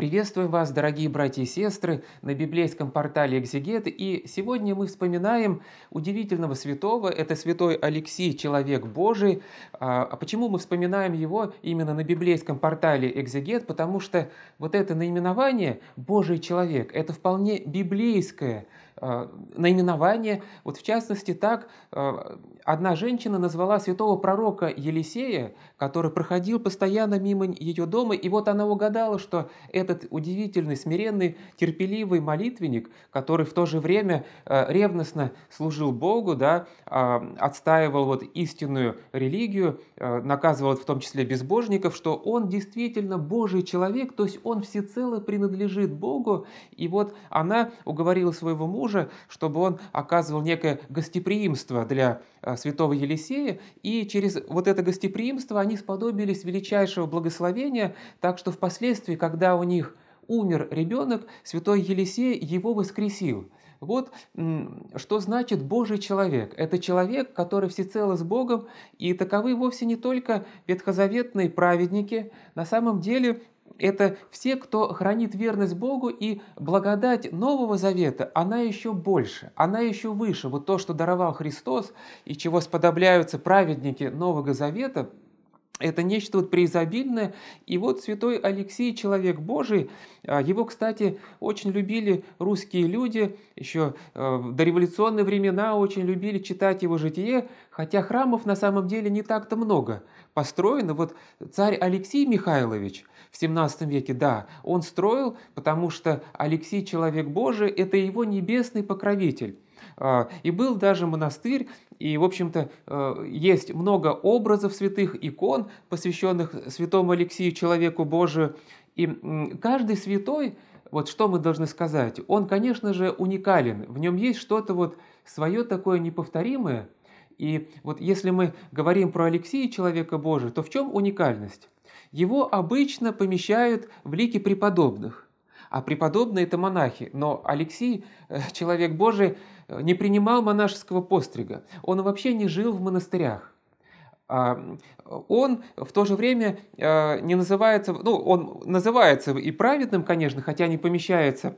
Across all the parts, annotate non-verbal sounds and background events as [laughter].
Приветствуем вас, дорогие братья и сестры, на библейском портале «Экзегет», и сегодня мы вспоминаем удивительного святого, это святой Алексий, человек Божий. А, а почему мы вспоминаем его именно на библейском портале «Экзегет»? Потому что вот это наименование «Божий человек» — это вполне библейское а, наименование Вот в частности так а, одна женщина назвала святого пророка Елисея, который проходил постоянно мимо ее дома, и вот она угадала, что этот удивительный, смиренный, терпеливый молитвенник, который в то же время а, ревностно служил Богу, да, отстаивал вот истинную религию, наказывал в том числе безбожников, что он действительно Божий человек, то есть он всецело принадлежит Богу, и вот она уговорила своего мужа, мужа, чтобы он оказывал некое гостеприимство для э, святого Елисея, и через вот это гостеприимство они сподобились величайшего благословения, так что впоследствии, когда у них умер ребенок, святой Елисей его воскресил. Вот что значит Божий человек. Это человек, который всецело с Богом, и таковы вовсе не только ветхозаветные праведники. На самом деле это все, кто хранит верность Богу, и благодать Нового Завета, она еще больше, она еще выше. Вот то, что даровал Христос, и чего сподобляются праведники Нового Завета – это нечто вот преизобильное. И вот святой Алексей, человек Божий, а, его, кстати, очень любили русские люди, еще а, в дореволюционные времена очень любили читать его житие, хотя храмов на самом деле не так-то много построено. Вот царь Алексей Михайлович в 17 веке, да, он строил, потому что Алексей, человек Божий, это его небесный покровитель. А, и был даже монастырь, и, в общем-то, э, есть много образов святых, икон, посвященных святому Алексию, человеку Божию. И каждый святой, вот что мы должны сказать, он, конечно же, уникален, в нем есть что-то вот свое такое неповторимое. И вот если мы говорим про Алексея, человека Божия, то в чем уникальность? Его обычно помещают в лики преподобных, а преподобные – это монахи, но Алексей, э, человек Божий, не принимал монашеского пострига, он вообще не жил в монастырях. А, он в то же время а, не называется, ну, он называется и праведным, конечно, хотя не помещается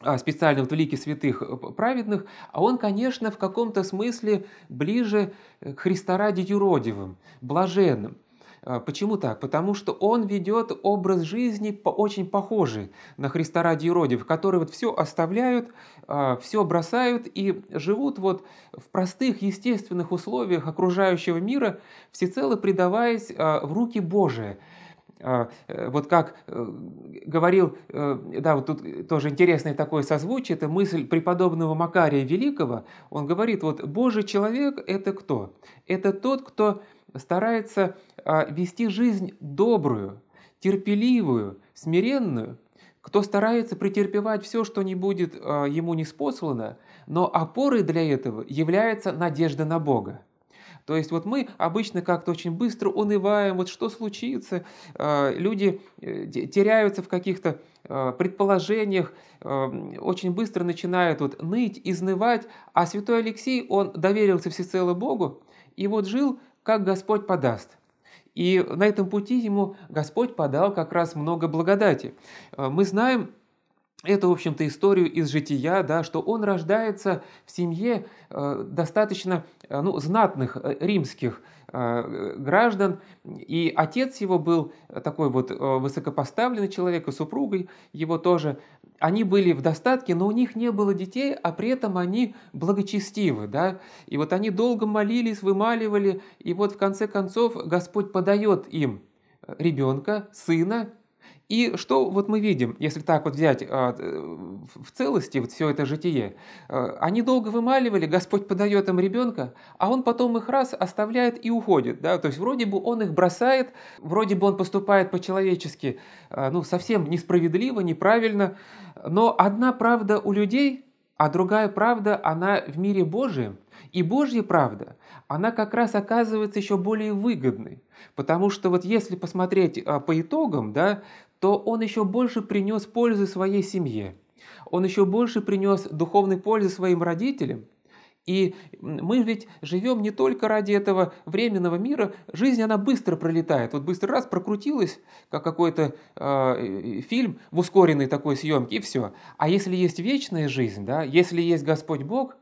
а, специально в лике святых э, праведных, а он, конечно, в каком-то смысле ближе к Христа юродивым, блаженным. А, почему так? Потому что он ведет образ жизни очень похожий на Христа ради Иродиев, которые вот все оставляют, а, все бросают и живут вот в простых естественных условиях окружающего мира, всецело предаваясь а, в руки Божие э, вот как э, говорил, э, да, вот тут тоже интересное такое созвучие, это мысль преподобного Макария Великого, он говорит, вот Божий человек – это кто? Это тот, кто старается а, вести жизнь добрую, терпеливую, смиренную, кто старается претерпевать все, что не будет а, ему не спослано, но опорой для этого является надежда на Бога. То есть вот мы обычно как-то очень быстро унываем, вот что случится, а, люди э, теряются в каких-то предположениях, очень быстро начинают вот ныть, изнывать, а святой Алексей, он доверился всецело Богу, и вот жил как Господь подаст. И на этом пути ему Господь подал как раз много благодати. Э, мы знаем, эту, в общем-то, историю из жития, да, что он рождается в семье э, достаточно э, ну, знатных римских Э, граждан. И отец его был такой вот э, высокопоставленный человек, и супругой его тоже. Они были в достатке, но у них не было детей, а при этом они благочестивы. Да? И вот они долго молились, вымаливали, и вот в конце концов Господь подает им ребенка, сына, и что вот мы видим, если так вот взять а, э, в целости вот все это житие, а, они долго вымаливали, Господь подает им ребенка, а он потом их раз оставляет и уходит, да, то есть вроде бы он их бросает, вроде бы он поступает по-человечески, а, ну, совсем несправедливо, неправильно, но одна правда у людей – а другая правда, она в мире Божьем. И Божья правда, она как раз оказывается еще более выгодной. Потому что вот если посмотреть по итогам, да, то он еще больше принес пользы своей семье, он еще больше принес духовной пользы своим родителям. И мы ведь живем не только ради этого временного мира, жизнь она быстро пролетает. Вот быстро раз прокрутилась, как какой-то а, э, э, фильм в ускоренной такой съемке, и все. А если есть вечная жизнь, да, если есть Господь Бог,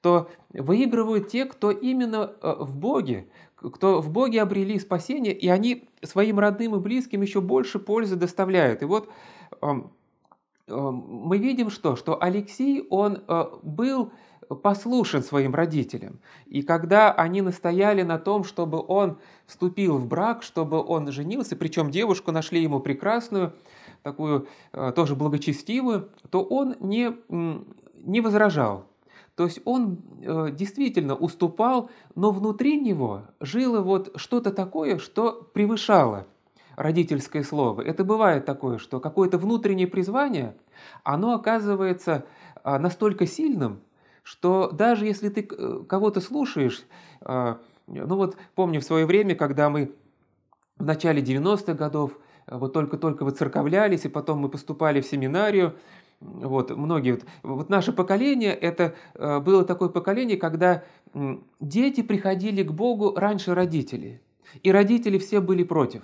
то выигрывают те, кто именно э, в Боге, кто в Боге обрели спасение, и они своим родным и близким еще больше пользы доставляют. И вот эм, эм, мы видим что? Что Алексей, он э, был послушен своим родителям. И когда они настояли на том, чтобы он вступил в брак, чтобы он женился, причем девушку нашли ему прекрасную, такую э, тоже благочестивую, то он не, не возражал. То есть он э, действительно уступал, но внутри него жило вот что-то такое, что превышало родительское слово. Это бывает такое, что какое-то внутреннее призвание, оно оказывается э, настолько сильным, что даже если ты э, кого-то слушаешь, э, ну вот помню в свое время, когда мы в начале 90-х годов э, вот только-только выцерковлялись, и потом мы поступали в семинарию, вот, многие, вот, вот наше поколение, это э, было такое поколение, когда дети приходили к Богу раньше родителей, и родители все были против.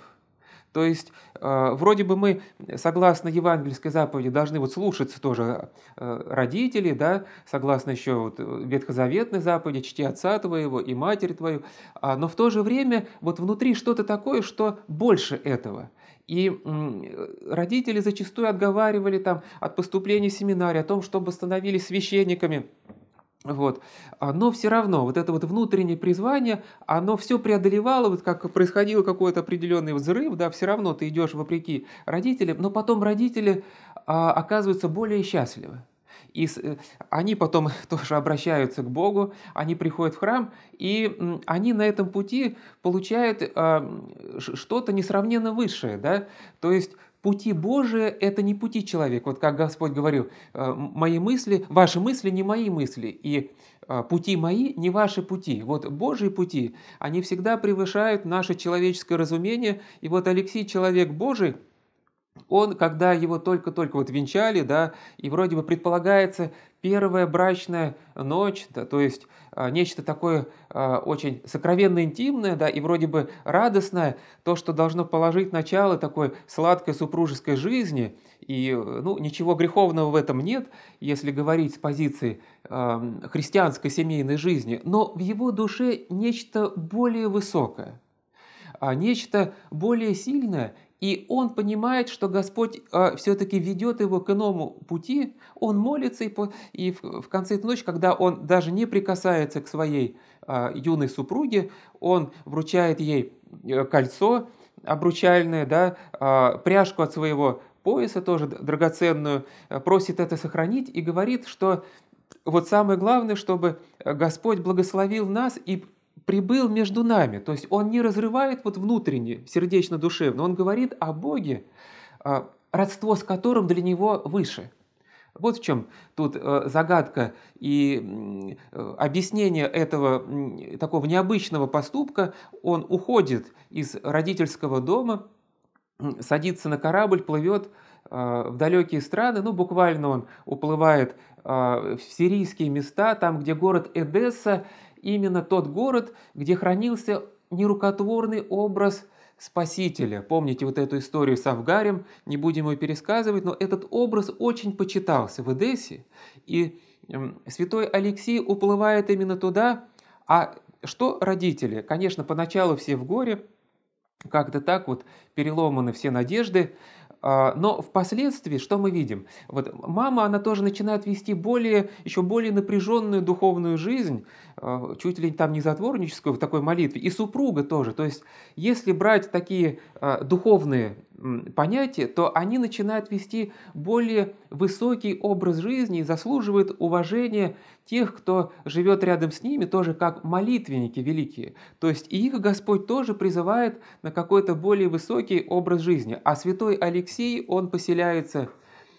То есть э, вроде бы мы, согласно евангельской заповеди, должны вот слушаться тоже э, родителей, да, согласно еще вот ветхозаветной заповеди, чти отца твоего и матери твою, а, но в то же время вот внутри что-то такое, что больше этого – и э, родители зачастую отговаривали там от поступления в семинарий, о том, чтобы становились священниками. Вот. Но все равно вот это вот внутреннее призвание, оно все преодолевало, вот как происходил какой-то определенный взрыв, да, все равно ты идешь вопреки родителям, но потом родители а, оказываются более счастливы. И э, они потом [laughs] тоже обращаются к Богу, они приходят в храм, и они на этом пути получают а, что-то несравненно высшее. Да? То есть пути Божие это не пути человека. Вот как Господь говорил, «А, мои мысли, ваши мысли не мои мысли, и а, пути мои не ваши пути. Вот Божьи пути, они всегда превышают наше человеческое разумение. И вот Алексей, человек Божий – он, когда его только-только вот венчали, да, и вроде бы предполагается первая брачная ночь, да, то есть э, нечто такое э, очень сокровенно интимное, да, и вроде бы радостное, то, что должно положить начало такой сладкой супружеской жизни, и, ну, ничего греховного в этом нет, если говорить с позиции э, христианской семейной жизни, но в его душе нечто более высокое, нечто более сильное – и он понимает, что Господь э, а, все-таки ведет его к иному пути, он молится, и, по, и в, в конце этой ночи, когда он даже не прикасается к своей э, юной супруге, он вручает ей э, кольцо обручальное, да, э, пряжку от своего пояса тоже драгоценную, э, просит это сохранить и говорит, что вот самое главное, чтобы э, Господь благословил нас и прибыл между нами. То есть он не разрывает вот внутренне, сердечно-душевно, он говорит о Боге, а, родство с которым для него выше. Вот в чем тут э, загадка и э, объяснение этого такого необычного поступка. Он уходит из родительского дома, садится на корабль, плывет а, в далекие страны, ну буквально он уплывает а, в сирийские места, там, где город Эдесса именно тот город, где хранился нерукотворный образ Спасителя. Помните вот эту историю с Авгарем, не будем ее пересказывать, но этот образ очень почитался в Эдессе, и эм, святой Алексей уплывает именно туда, а что родители? Конечно, поначалу все в горе, как-то так вот переломаны все надежды, а, но впоследствии что мы видим? Вот мама, она тоже начинает вести более, еще более напряженную духовную жизнь, а, чуть ли там не затворническую в такой молитве, и супруга тоже. То есть если брать такие а, духовные понятие, то они начинают вести более высокий образ жизни и заслуживают уважения тех, кто живет рядом с ними, тоже как молитвенники великие. То есть их Господь тоже призывает на какой-то более высокий образ жизни. А святой Алексей, он поселяется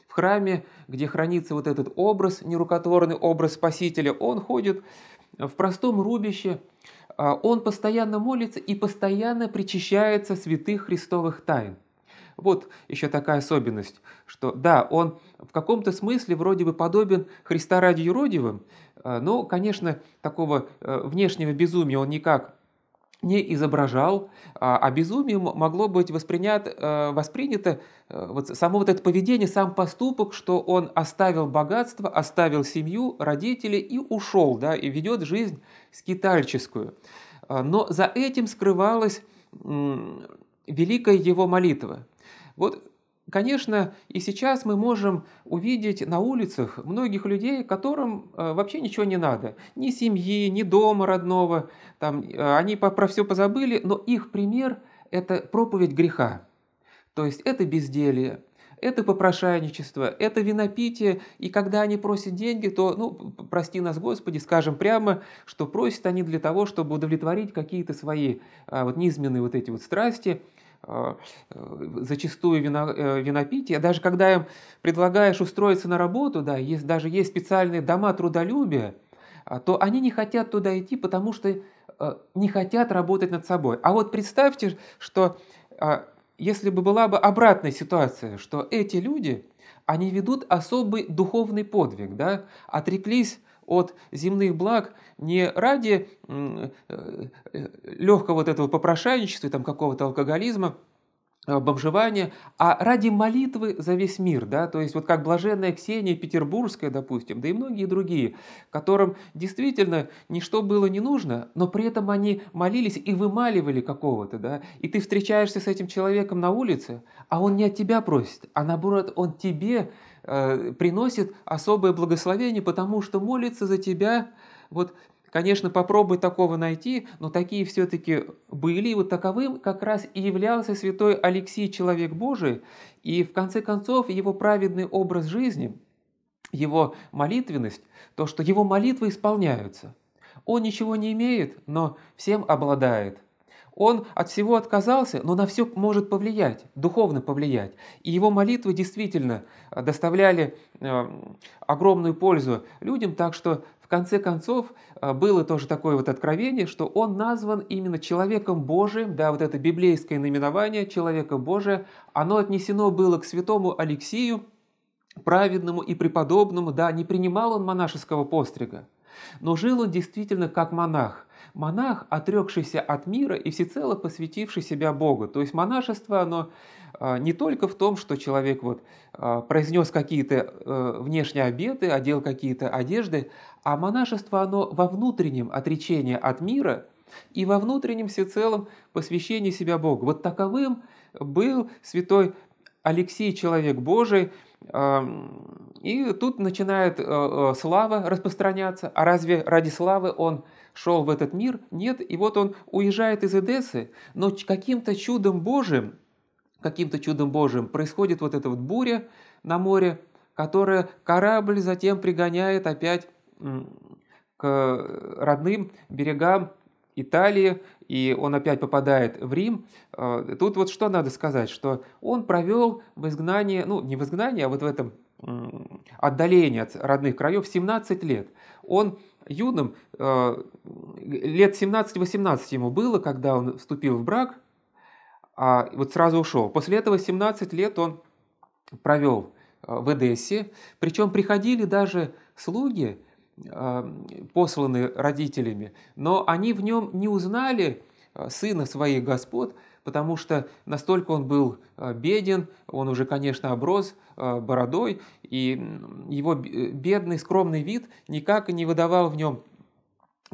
в храме, где хранится вот этот образ, нерукотворный образ Спасителя. Он ходит в простом рубище, а он постоянно молится и постоянно причащается святых христовых тайн. Вот еще такая особенность, что да, он в каком-то смысле вроде бы подобен Христа ради юродивым, э, но, конечно, такого э, внешнего безумия он никак не изображал, а, а безумием могло быть э, воспринято воспринято вот само вот это поведение, сам поступок, что он оставил богатство, оставил семью, родителей и ушел, да, и ведет жизнь скитальческую. Но за этим скрывалась великая его молитва. Вот Конечно, и сейчас мы можем увидеть на улицах многих людей, которым э, вообще ничего не надо. Ни семьи, ни дома родного. Там, э, они про все позабыли, но их пример – это проповедь греха. То есть это безделие, это попрошайничество, это винопитие, и когда они просят деньги, то, ну, прости нас, Господи, скажем прямо, что просят они для того, чтобы удовлетворить какие-то свои а, вот низменные вот эти вот страсти – Э, зачастую вино, э, винопитие, даже когда им предлагаешь устроиться на работу, да, есть, даже есть специальные дома трудолюбия, а, то они не хотят туда идти, потому что э, не хотят работать над собой. А вот представьте, что а, если бы была бы обратная ситуация, что эти люди, они ведут особый духовный подвиг, да, отреклись от земных благ не ради э, э, легкого вот этого попрошайничества, там какого-то алкоголизма, э, бомжевания, а ради молитвы за весь мир, да, то есть вот как блаженная Ксения Петербургская, допустим, да и многие другие, которым действительно ничто было не нужно, но при этом они молились и вымаливали какого-то, да, и ты встречаешься с этим человеком на улице, а он не от тебя просит, а наоборот, он тебе Э, приносит особое благословение, потому что молится за тебя. Вот, конечно, попробуй такого найти, но такие все-таки были. И вот таковым как раз и являлся святой Алексий, человек Божий. И в конце концов его праведный образ жизни, его молитвенность, то, что его молитвы исполняются. Он ничего не имеет, но всем обладает. Он от всего отказался, но на все может повлиять, духовно повлиять. И его молитвы действительно э, доставляли э, огромную пользу людям, так что в конце концов э, было тоже такое вот откровение, что он назван именно человеком Божиим, да, вот это библейское наименование человека Божия, оно отнесено было к святому Алексию, праведному и преподобному, да, не принимал он монашеского пострига, но жил он действительно как монах монах, отрекшийся от мира и всецело посвятивший себя Богу. То есть монашество, оно а, не только в том, что человек вот а, произнес какие-то э, внешние обеты, одел какие-то одежды, а монашество, оно во внутреннем отречении от мира и во внутреннем всецелом посвящении себя Богу. Вот таковым был святой Алексей, человек Божий, и тут начинает э, э, слава распространяться. А разве ради славы он шел в этот мир? Нет. И вот он уезжает из Эдессы, но каким-то чудом Божьим, каким-то чудом Божьим происходит вот эта вот буря на море, которая корабль затем пригоняет опять к родным берегам Италии, и он опять попадает в Рим. А, тут вот что надо сказать, что он провел в изгнании, ну не в изгнании, а вот в этом отдалении от родных краев 17 лет. Он юным, а, лет 17-18 ему было, когда он вступил в брак, а вот сразу ушел. После этого 17 лет он провел а, в Эдессе, причем приходили даже слуги, посланы родителями, но они в нем не узнали а, сына своих господ, потому что настолько он был а, беден, он уже, конечно, оброс а, бородой, и его бедный скромный вид никак не выдавал в нем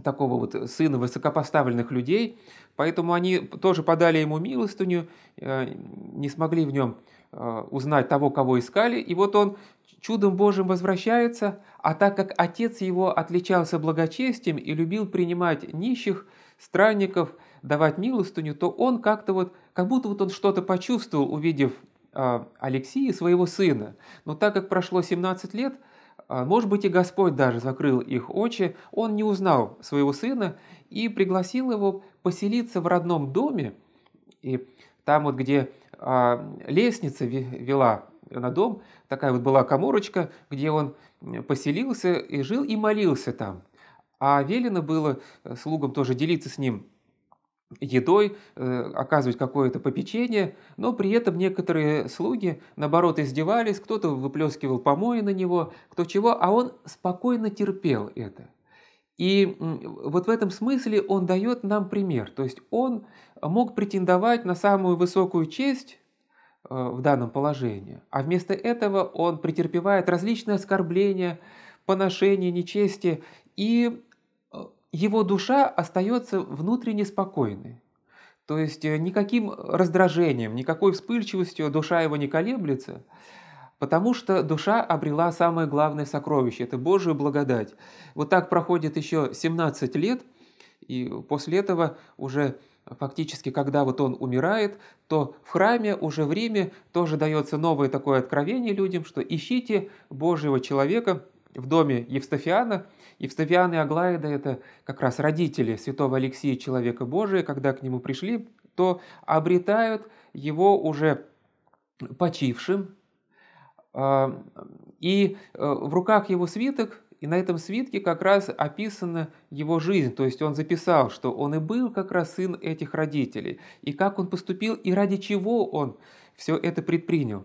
такого вот э, сына высокопоставленных людей, поэтому они тоже подали ему милостыню, э, не смогли в нем э, узнать того, кого искали, и вот он чудом Божьим возвращается, а так как отец его отличался благочестием и любил принимать нищих, странников, давать милостыню, то он как-то вот, как будто вот он что-то почувствовал, увидев Алексея, своего сына. Но так как прошло 17 лет, а, может быть, и Господь даже закрыл их очи, он не узнал своего сына и пригласил его поселиться в родном доме, и там вот, где а, лестница вела на дом, такая вот была коморочка, где он поселился и жил и молился там. А велено было э, слугам тоже делиться с ним едой, э, оказывать какое-то попечение, но при этом некоторые слуги, наоборот, издевались, кто-то выплескивал помои на него, кто чего, а он спокойно терпел это. И вот в этом смысле он дает нам пример. То есть он мог претендовать на самую высокую честь э, в данном положении, а вместо этого он претерпевает различные оскорбления, поношения, нечести и его душа остается внутренне спокойной. То есть э, никаким раздражением, никакой вспыльчивостью душа его не колеблется, потому что душа обрела самое главное сокровище – это Божию благодать. Вот так проходит еще 17 лет, и после этого уже фактически, когда вот он умирает, то в храме уже в Риме тоже дается новое такое откровение людям, что ищите Божьего человека – в доме Евстафиана. Евстафиан и Аглаида – это как раз родители святого Алексия, человека Божия. Когда к нему пришли, то обретают его уже почившим. А, и э, в руках его свиток, и на этом свитке как раз описана его жизнь. То есть он записал, что он и был как раз сын этих родителей, и как он поступил, и ради чего он все это предпринял.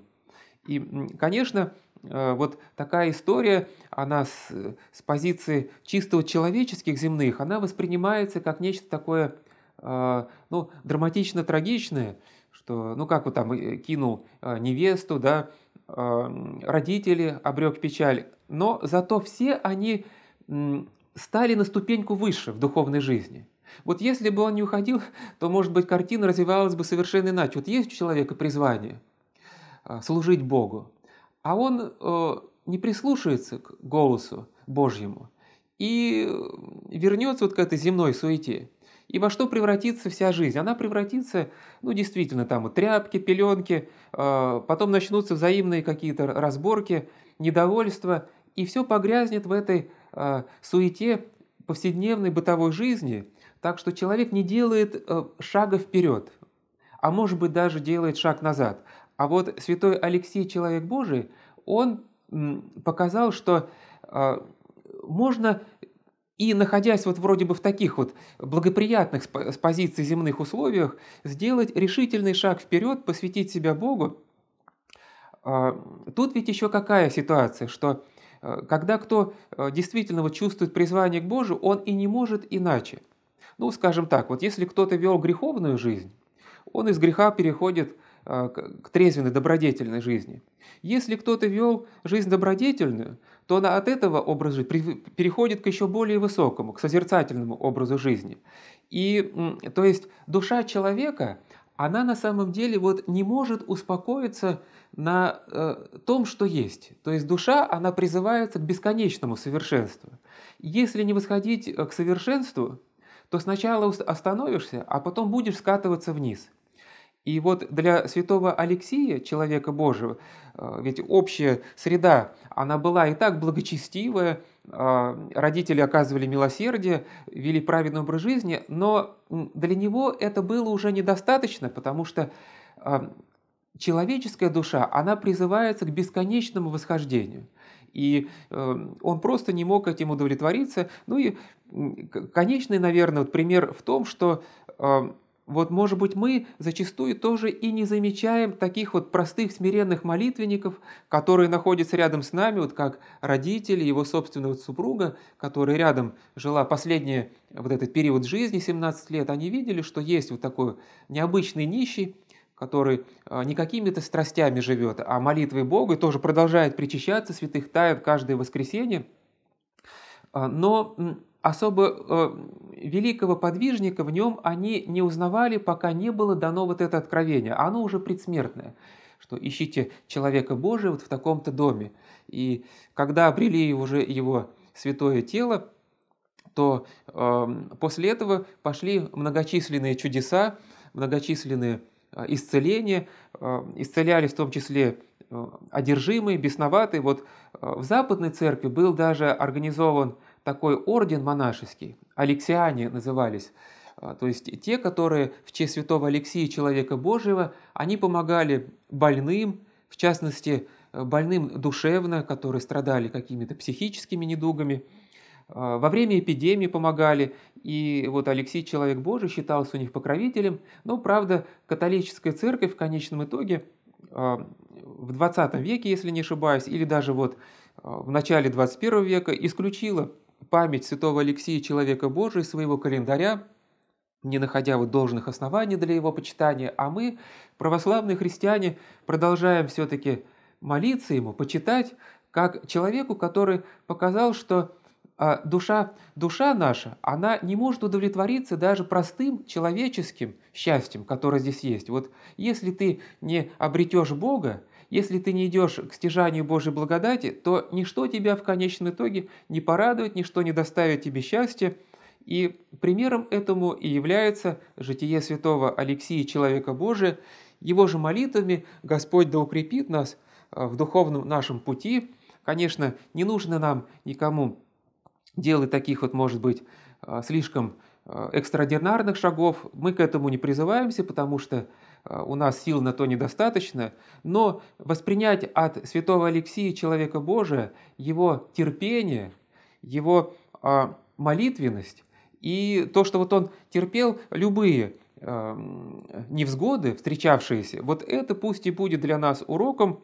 И, конечно, Э, вот такая история, она с, с позиции чисто человеческих земных, она воспринимается как нечто такое, э, ну, драматично-трагичное, что, ну, как вот там э, кинул невесту, да, родители обрек печаль, но зато все они стали на ступеньку выше в духовной жизни. Вот если бы он не уходил, то, может быть, картина развивалась бы совершенно иначе. Вот есть у человека призвание служить Богу, а он э, не прислушается к голосу Божьему и э, вернется вот к этой земной суете. И во что превратится вся жизнь? Она превратится, ну, действительно, там вот, тряпки, пеленки, э, потом начнутся взаимные какие-то разборки, недовольство, и все погрязнет в этой э, суете повседневной бытовой жизни, так что человек не делает э, шага вперед, а может быть даже делает шаг назад, а вот святой Алексей, человек Божий, он показал, что а, можно и находясь вот вроде бы в таких вот благоприятных с позиций земных условиях, сделать решительный шаг вперед, посвятить себя Богу. А, тут ведь еще какая ситуация, что а, когда кто действительно вот чувствует призвание к Божию, он и не может иначе. Ну, скажем так, вот если кто-то вел греховную жизнь, он из греха переходит а, к трезвенной добродетельной жизни. Если кто-то вел жизнь добродетельную, то она от этого образа переходит к еще более высокому, к созерцательному образу жизни. И, то есть, душа человека, она на самом деле вот не может успокоиться на э, том, что есть. То есть душа, она призывается к бесконечному совершенству. Если не восходить э, к совершенству, то сначала остановишься, а потом будешь скатываться вниз – и вот для святого Алексия, человека Божьего, э, ведь общая среда, она была и так благочестивая, э, родители оказывали милосердие, вели праведный образ жизни, но для него это было уже недостаточно, потому что э, человеческая душа, она призывается к бесконечному восхождению. И он просто не мог этим удовлетвориться. Ну и конечный, наверное, вот пример в том, что вот, может быть, мы зачастую тоже и не замечаем таких вот простых смиренных молитвенников, которые находятся рядом с нами, вот как родители, его собственного супруга, которая рядом жила последний вот этот период жизни, 17 лет, они видели, что есть вот такой необычный нищий, который а, не какими-то страстями живет, а молитвой Бога и тоже продолжает причащаться святых тает каждое воскресенье. А, но особо э, великого подвижника в нем они не узнавали, пока не было дано вот это откровение. А оно уже предсмертное, что ищите человека Божия вот в таком-то доме. И когда обрели уже его святое тело, то э, после этого пошли многочисленные чудеса, многочисленные э, исцеления, э, исцеляли в том числе э, одержимые, бесноватые. Вот в Западной Церкви был даже организован такой орден монашеский, алексиане назывались, а, то есть те, которые в честь святого Алексия, человека Божьего, они помогали больным, в частности, э, больным душевно, которые страдали какими-то психическими недугами, а, во время эпидемии помогали, и вот Алексей Человек Божий считался у них покровителем, но, правда, католическая церковь в конечном итоге а, в 20 веке, если не ошибаюсь, или даже вот в начале 21 века исключила память святого Алексия Человека Божия своего календаря, не находя вот должных оснований для его почитания, а мы, православные христиане, продолжаем все-таки молиться ему, почитать, как человеку, который показал, что а, душа, душа наша, она не может удовлетвориться даже простым человеческим счастьем, которое здесь есть. Вот если ты не обретешь Бога, если ты не идешь к стяжанию Божьей благодати, то ничто тебя в конечном итоге не порадует, ничто не доставит тебе счастья. И примером этому и является житие святого Алексия Человека Божия. Его же молитвами Господь да укрепит нас э, в духовном нашем пути. Конечно, не нужно нам никому делать таких вот, может быть, э, слишком э, экстраординарных шагов. Мы к этому не призываемся, потому что а, у нас сил на то недостаточно, но воспринять от святого Алексия, человека Божия, его терпение, его а, молитвенность и то, что вот он терпел любые а, невзгоды, встречавшиеся, вот это пусть и будет для нас уроком,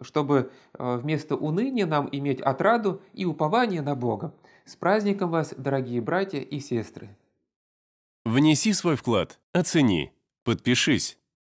чтобы вместо уныния нам иметь отраду и упование на Бога. С праздником вас, дорогие братья и сестры! Внеси свой вклад, оцени, подпишись